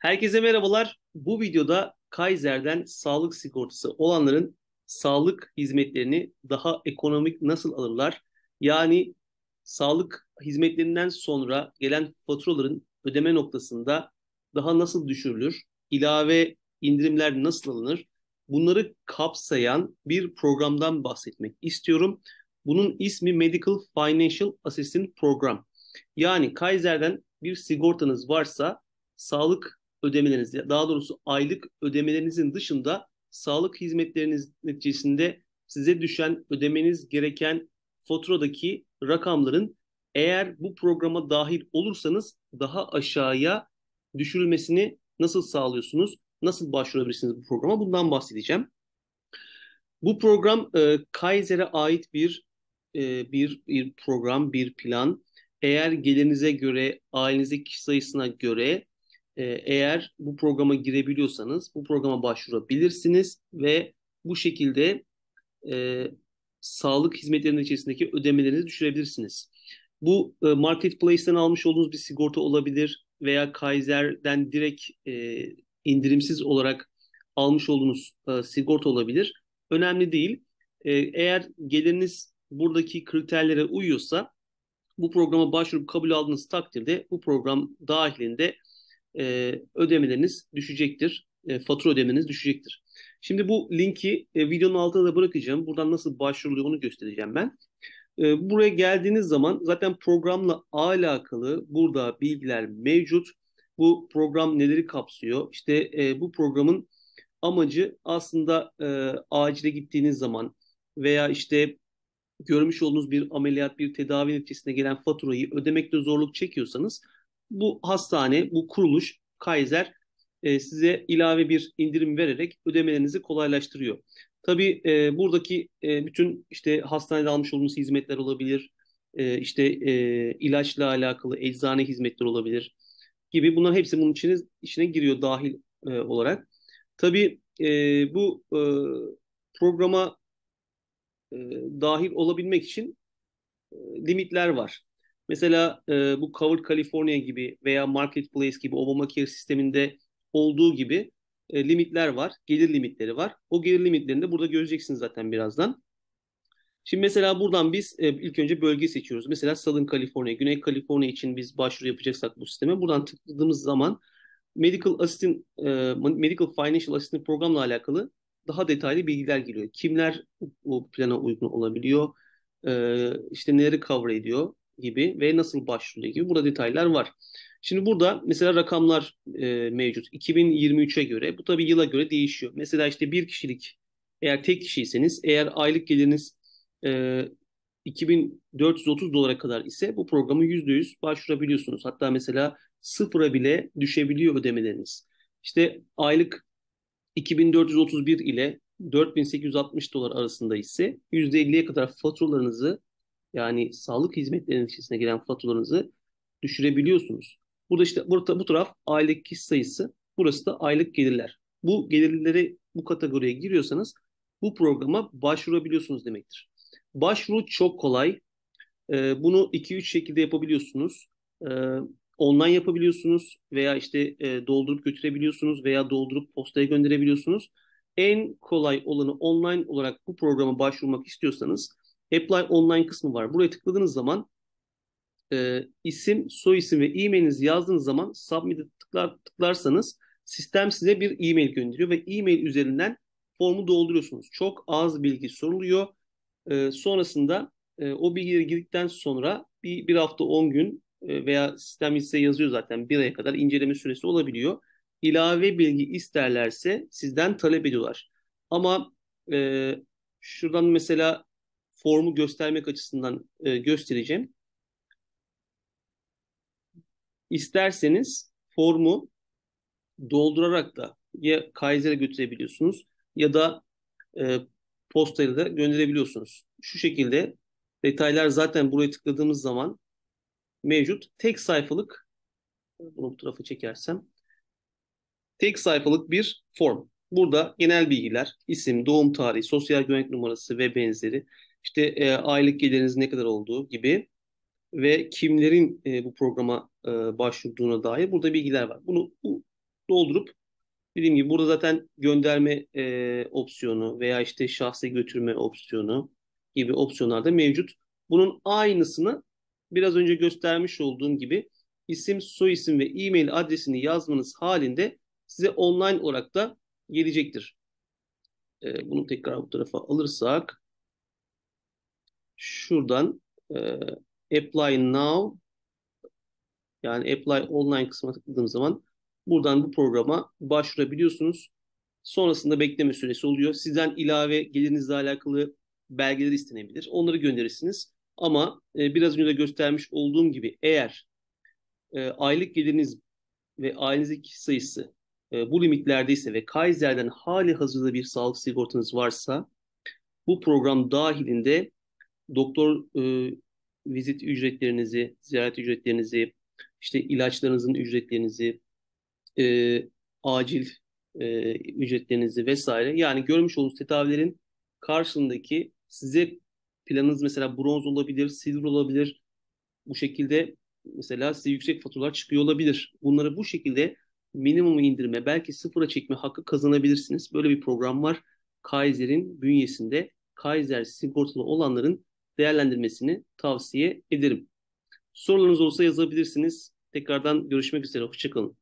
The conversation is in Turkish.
Herkese merhabalar. Bu videoda Kaiser'den sağlık sigortası olanların sağlık hizmetlerini daha ekonomik nasıl alırlar? Yani sağlık hizmetlerinden sonra gelen faturaların ödeme noktasında daha nasıl düşürülür? İlave indirimler nasıl alınır? Bunları kapsayan bir programdan bahsetmek istiyorum. Bunun ismi Medical Financial Assistance Program. Yani Kaiser'den bir sigortanız varsa sağlık ödemeleriniz, daha doğrusu aylık ödemelerinizin dışında sağlık hizmetleriniz neticesinde size düşen ödemeniz gereken faturadaki rakamların eğer bu programa dahil olursanız daha aşağıya düşürülmesini nasıl sağlıyorsunuz? Nasıl başvurabilirsiniz bu programa? Bundan bahsedeceğim. Bu program e, Kaiser'e ait bir, e, bir bir program, bir plan. Eğer gelinize göre, ailenizdeki kişi sayısına göre ee, eğer bu programa girebiliyorsanız bu programa başvurabilirsiniz ve bu şekilde e, sağlık hizmetlerinin içerisindeki ödemelerinizi düşürebilirsiniz. Bu e, Marketplace'ten almış olduğunuz bir sigorta olabilir veya Kaiser'den direkt e, indirimsiz olarak almış olduğunuz e, sigorta olabilir. Önemli değil. E, eğer geliriniz buradaki kriterlere uyuyorsa bu programa başvurup kabul aldığınız takdirde bu program dahilinde e, ödemeleriniz düşecektir. E, fatura ödemeniz düşecektir. Şimdi bu linki e, videonun altına da bırakacağım. Buradan nasıl başvuruluyor onu göstereceğim ben. E, buraya geldiğiniz zaman zaten programla alakalı burada bilgiler mevcut. Bu program neleri kapsıyor? İşte e, bu programın amacı aslında e, acile gittiğiniz zaman veya işte görmüş olduğunuz bir ameliyat, bir tedavi neticesinde gelen faturayı ödemekte zorluk çekiyorsanız bu hastane, bu kuruluş Kaiser e, size ilave bir indirim vererek ödemelerinizi kolaylaştırıyor. Tabii e, buradaki e, bütün işte hastanede almış olduğunuz hizmetler olabilir, e, işte e, ilaçla alakalı eczane hizmetler olabilir gibi bunların hepsi bunun içine, içine giriyor dahil e, olarak. Tabii e, bu e, programa e, dahil olabilmek için e, limitler var. Mesela e, bu Covered California gibi veya Marketplace gibi Obamacare sisteminde olduğu gibi e, limitler var. Gelir limitleri var. O gelir limitlerini de burada göreceksiniz zaten birazdan. Şimdi mesela buradan biz e, ilk önce bölge seçiyoruz. Mesela Southern California, Güney Kaliforniya için biz başvuru yapacaksak bu sisteme buradan tıkladığımız zaman Medical Assistant, e, Medical Financial Assistant programla alakalı daha detaylı bilgiler geliyor. Kimler bu plana uygun olabiliyor? E, işte neleri cover ediyor? gibi ve nasıl başvuruluyor gibi burada detaylar var. Şimdi burada mesela rakamlar e, mevcut. 2023'e göre bu tabii yıla göre değişiyor. Mesela işte bir kişilik eğer tek kişiyseniz eğer aylık geliriniz e, 2430 dolara kadar ise bu programı %100 başvurabiliyorsunuz. Hatta mesela sıfıra bile düşebiliyor ödemeleriniz. İşte aylık 2431 ile 4860 dolar arasında ise %50'ye kadar faturalarınızı yani sağlık hizmetlerinin içerisine gelen faturalarınızı düşürebiliyorsunuz. Burada işte burada bu taraf aylık kişi sayısı, burası da aylık gelirler. Bu gelirleri bu kategoriye giriyorsanız bu programa başvurabiliyorsunuz demektir. Başvuru çok kolay. Ee, bunu 2-3 şekilde yapabiliyorsunuz. Ee, online yapabiliyorsunuz veya işte e, doldurup götürebiliyorsunuz veya doldurup postaya gönderebiliyorsunuz. En kolay olanı online olarak bu programa başvurmak istiyorsanız Apply Online kısmı var. Buraya tıkladığınız zaman e, isim, soy isim ve e-mailinizi yazdığınız zaman Submit'e tıklar, tıklarsanız sistem size bir e-mail gönderiyor ve e-mail üzerinden formu dolduruyorsunuz. Çok az bilgi soruluyor. E, sonrasında e, o bilgileri girdikten sonra bir, bir hafta 10 gün e, veya sistem size yazıyor zaten bir aya kadar inceleme süresi olabiliyor. İlave bilgi isterlerse sizden talep ediyorlar. Ama e, şuradan mesela formu göstermek açısından e, göstereceğim. İsterseniz formu doldurarak da ya Kaiser'e götürebiliyorsunuz ya da e, postayla da gönderebiliyorsunuz. Şu şekilde detaylar zaten buraya tıkladığımız zaman mevcut. Tek sayfalık bunu bu tarafa çekersem tek sayfalık bir form. Burada genel bilgiler, isim, doğum tarihi, sosyal güvenlik numarası ve benzeri işte e, aylık geliriniz ne kadar olduğu gibi ve kimlerin e, bu programa e, başvurduğuna dair burada bilgiler var. Bunu bu, doldurup dediğim gibi burada zaten gönderme e, opsiyonu veya işte şahsi götürme opsiyonu gibi opsiyonlar da mevcut. Bunun aynısını biraz önce göstermiş olduğum gibi isim, soyisim ve e-mail adresini yazmanız halinde size online olarak da gelecektir. E, bunu tekrar bu tarafa alırsak şuradan e, apply now yani apply online kısmına tıkladığım zaman buradan bu programa başvurabiliyorsunuz. Sonrasında bekleme süresi oluyor. Sizden ilave gelirinizle alakalı belgeler istenebilir. Onları gönderirsiniz. Ama e, biraz önce de göstermiş olduğum gibi eğer e, aylık geliriniz ve ailenizdeki sayısı e, bu limitlerdeyse ve Kaiser'den hali hazırda bir sağlık sigortanız varsa bu program dahilinde doktor e, vizit ücretlerinizi, ziyaret ücretlerinizi, işte ilaçlarınızın ücretlerinizi, e, acil e, ücretlerinizi vesaire. Yani görmüş olduğunuz tedavilerin karşılığındaki size planınız mesela bronz olabilir, silver olabilir. Bu şekilde mesela size yüksek faturalar çıkıyor olabilir. Bunları bu şekilde minimum indirme, belki sıfıra çekme hakkı kazanabilirsiniz. Böyle bir program var. Kaiser'in bünyesinde Kaiser sigortalı olanların değerlendirmesini tavsiye ederim. Sorularınız olsa yazabilirsiniz. Tekrardan görüşmek üzere. Hoşçakalın.